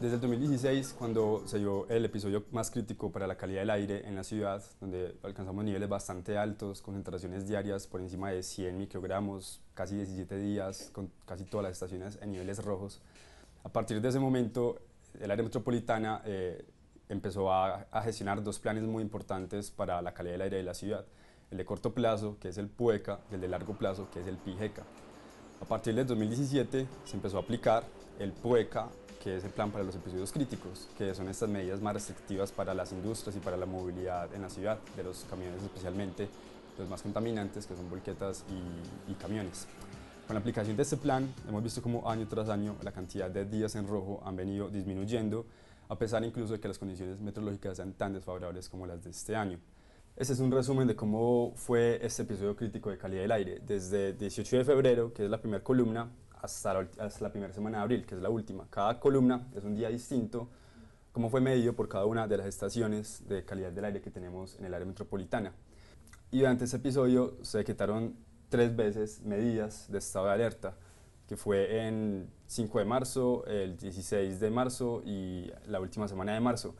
Desde el 2016, cuando se dio el episodio más crítico para la calidad del aire en la ciudad, donde alcanzamos niveles bastante altos, concentraciones diarias por encima de 100 microgramos, casi 17 días, con casi todas las estaciones en niveles rojos, a partir de ese momento, el área metropolitana eh, empezó a, a, gestionar dos planes muy importantes para la calidad del aire de la ciudad. El de corto plazo, que es el PUECA, y el de largo plazo, que es el PIGECA. A partir del 2017 se empezó a aplicar el PUECA que es el plan para los episodios críticos, que son estas medidas más restrictivas para las industrias y para la movilidad en la ciudad, de los camiones especialmente, los más contaminantes, que son volquetas y, camiones. Con la aplicación de este plan, hemos visto como año tras año la cantidad de días en rojo han venido disminuyendo, a pesar incluso de que las condiciones meteorológicas sean tan desfavorables como las de este año. Este es un resumen de cómo fue este episodio crítico de calidad del aire. Desde 18 de febrero, que es la primera columna, hasta la, la primera semana de abril, que es la última. Cada columna es un día distinto, como fue medido por cada una de las estaciones de calidad del aire que tenemos en el área metropolitana. Y durante ese episodio se decretaron tres veces medidas de estado de alerta, que fue en 5 de marzo, el 16 de marzo y la última semana de marzo.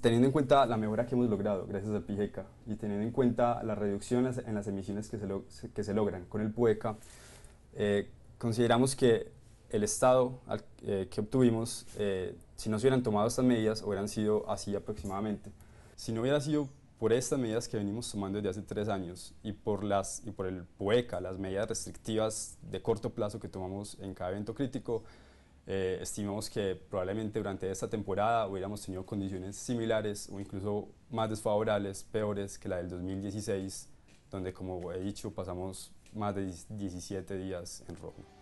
Teniendo en cuenta la mejora que hemos logrado gracias al PIGECA y teniendo en cuenta la reducción en las emisiones que se, que se logran con el PUECA, consideramos que el estado eh, que obtuvimos, eh, si no se hubieran tomado estas medidas, hubieran sido así aproximadamente. Si no hubiera sido por estas medidas que venimos tomando desde hace tres años y por, las, y por el PUECA, las medidas restrictivas de corto plazo que tomamos en cada evento crítico, eh, estimamos que probablemente durante esta temporada hubiéramos tenido condiciones similares o incluso más desfavorables, peores que la del 2016, donde como he dicho pasamos más de 17 días en Roma.